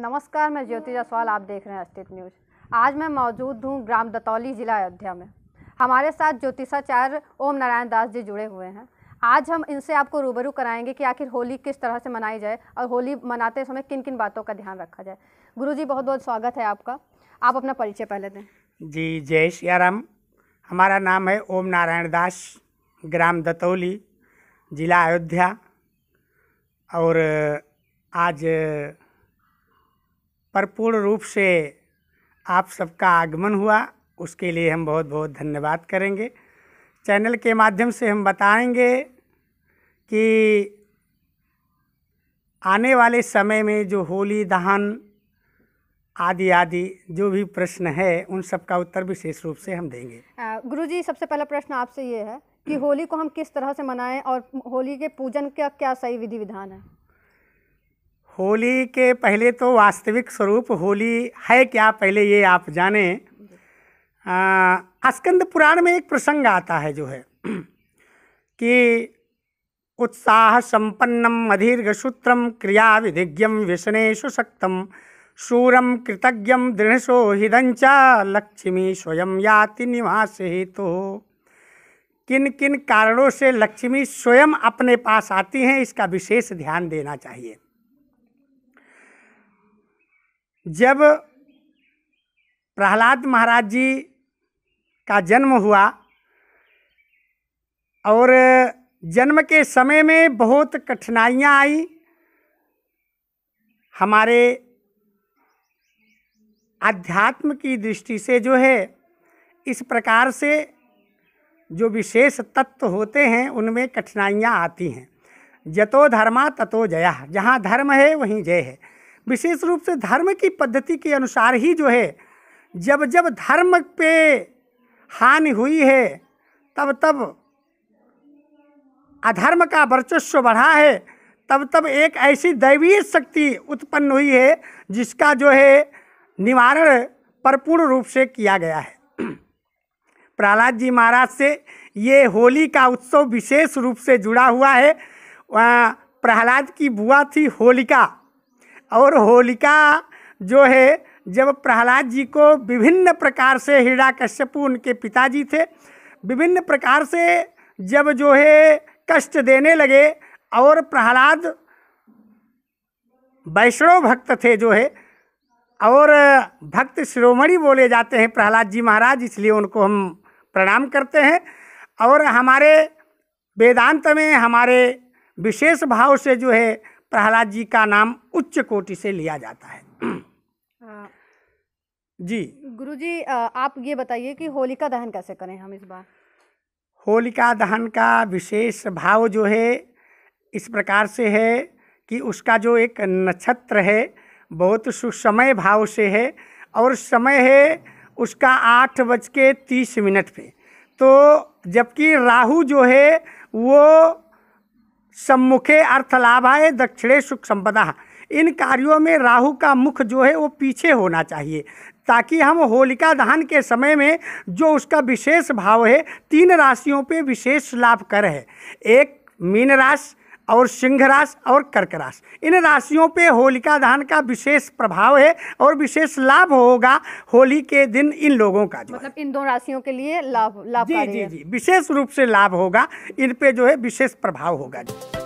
नमस्कार मैं ज्योति जायसवाल आप देख रहे हैं अस्तित्व न्यूज़ आज मैं मौजूद हूँ ग्राम दतौली ज़िला अयोध्या में हमारे साथ ज्योतिषाचार्य ओम नारायण दास जी जुड़े हुए हैं आज हम इनसे आपको रूबरू कराएंगे कि आखिर होली किस तरह से मनाई जाए और होली मनाते समय किन किन बातों का ध्यान रखा जाए गुरु जी बहुत बहुत स्वागत है आपका आप अपना परिचय पहले दें जी जय श्याराम हमारा नाम है ओम नारायण दास ग्राम दतौली ज़िला अयोध्या और आज पर पूर्ण रूप से आप सबका आगमन हुआ उसके लिए हम बहुत बहुत धन्यवाद करेंगे चैनल के माध्यम से हम बताएंगे कि आने वाले समय में जो होली दहन आदि आदि जो भी प्रश्न है उन सब का उत्तर विशेष रूप से हम देंगे गुरु जी सबसे पहला प्रश्न आपसे ये है कि होली को हम किस तरह से मनाएं और होली के पूजन का क्या सही विधि विधान है होली के पहले तो वास्तविक स्वरूप होली है क्या पहले ये आप जाने अस्कंद पुराण में एक प्रसंग आता है जो है कि उत्साह संपन्नम सूत्रम क्रिया विधिज्ञम व्यसनेशु शक्तम शूरम कृतज्ञ दृढ़सो हिदंच लक्ष्मी स्वयं याति निवास हेतु तो। किन किन कारणों से लक्ष्मी स्वयं अपने पास आती हैं इसका विशेष ध्यान देना चाहिए जब प्रहलाद महाराज जी का जन्म हुआ और जन्म के समय में बहुत कठिनाइयाँ आई हमारे आध्यात्म की दृष्टि से जो है इस प्रकार से जो विशेष तत्व होते हैं उनमें कठिनाइयाँ आती हैं जतो धर्मा ततो जया जहाँ धर्म है वहीं जय है विशेष रूप से धर्म की पद्धति के अनुसार ही जो है जब जब धर्म पे हानि हुई है तब तब अधर्म का वर्चस्व बढ़ा है तब तब एक ऐसी दैवीय शक्ति उत्पन्न हुई है जिसका जो है निवारण परिपूर्ण रूप से किया गया है प्रहलाद जी महाराज से ये होली का उत्सव विशेष रूप से जुड़ा हुआ है प्रहलाद की बुआ थी होलिका और होलिका जो है जब प्रहलाद जी को विभिन्न प्रकार से कश्यप उनके पिताजी थे विभिन्न प्रकार से जब जो है कष्ट देने लगे और प्रहलाद वैष्णव भक्त थे जो है और भक्त शिरोमणि बोले जाते हैं प्रहलाद जी महाराज इसलिए उनको हम प्रणाम करते हैं और हमारे वेदांत में हमारे विशेष भाव से जो है प्रहलाद जी का नाम उच्च कोटि से लिया जाता है जी गुरु जी आप ये बताइए कि होलिका दहन कैसे करें हम इस बार होलिका दहन का विशेष भाव जो है इस प्रकार से है कि उसका जो एक नक्षत्र है बहुत सुसमय भाव से है और समय है उसका आठ बज के तीस मिनट पे तो जबकि राहु जो है वो सम्मुखे अर्थलाभाय दक्षिणे सुख संपदा इन कार्यों में राहु का मुख जो है वो पीछे होना चाहिए ताकि हम होलिका दहन के समय में जो उसका विशेष भाव है तीन राशियों पे विशेष लाभ कर है एक मीन राशि और सिंह राशि और कर्क राशि इन राशियों पे होलिका दहन का विशेष प्रभाव है और विशेष लाभ होगा होली के दिन इन लोगों का जो मतलब इन दो राशियों के लिए लाभ लाभ जी जी जी विशेष रूप से लाभ होगा इन पे जो है विशेष प्रभाव होगा जी